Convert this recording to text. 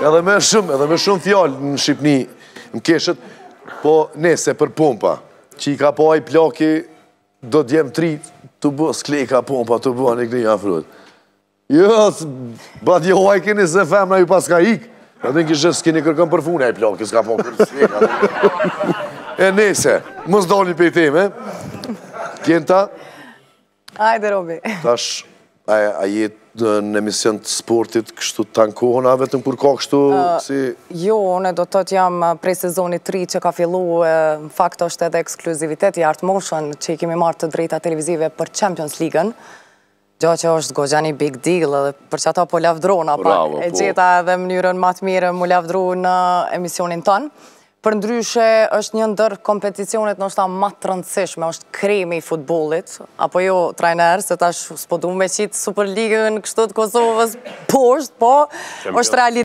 Edhe me shumë, edhe me shumë fjallë në Shqipni, në keshët, po nese për pompa, që i ka po ajë plaki, do t'jem tri, të bë, i ka pompa, të bë, anë i këni afrut. Jo, bat jo aj keni se femna ju pas ka ikë, në të në kishë s'kini kërkëm për funa i plaki, s'ka po kërë s'kej E nese, mësë do një pejtime, kjenta, Ajde, Robi. Tash, A jetë në emision të sportit kështu të tankohën, a vetëm kur ka kështu si... Jo, unë do të të jam prej sezoni 3 që ka fillu, në fakt është edhe ekskluziviteti Art Motion që i kemi marrë të drejta televizive për Champions League-ën, gjo që është gogjani big deal, për që ata po lafdrona, e po. gjitha edhe mënyrën matë mire më lafdru në emisionin tonë. Për ndryshe është një ndër kompeticionet është ta matë të rëndësishme, është kremi i futbolit, apo jo trajnerë, se tash s'po me qitë Superligën, kështot Kosovës, poshtë, po, është realitet.